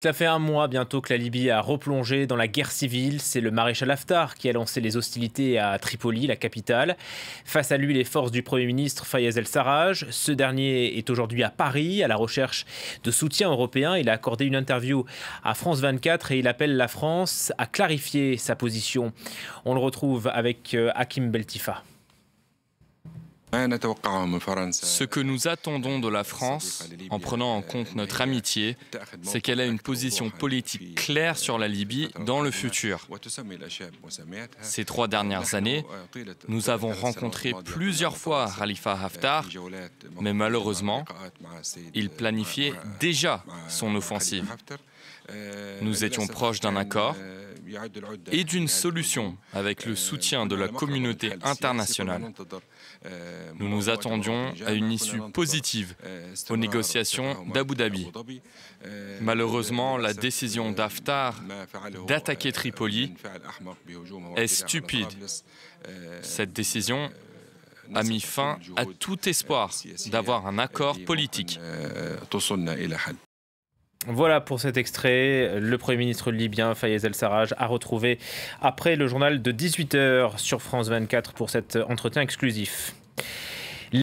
Ça fait un mois bientôt que la Libye a replongé dans la guerre civile. C'est le maréchal Haftar qui a lancé les hostilités à Tripoli, la capitale. Face à lui, les forces du Premier ministre Fayez el-Sarraj. Ce dernier est aujourd'hui à Paris à la recherche de soutien européen. Il a accordé une interview à France 24 et il appelle la France à clarifier sa position. On le retrouve avec euh, Hakim Beltifa. Ce que nous attendons de la France, en prenant en compte notre amitié, c'est qu'elle ait une position politique claire sur la Libye dans le futur. Ces trois dernières années, nous avons rencontré plusieurs fois Khalifa Haftar, mais malheureusement, il planifiait déjà son offensive. Nous étions proches d'un accord, et d'une solution avec le soutien de la euh, communauté internationale. Nous nous euh, attendions à une issue positive euh, aux négociations d'Abu Dhabi. Malheureusement, la décision d'Aftar d'attaquer Tripoli est stupide. Cette décision a mis fin à tout espoir d'avoir un accord politique. Voilà pour cet extrait. Le Premier ministre libyen Fayez El-Sarraj a retrouvé après le journal de 18h sur France 24 pour cet entretien exclusif.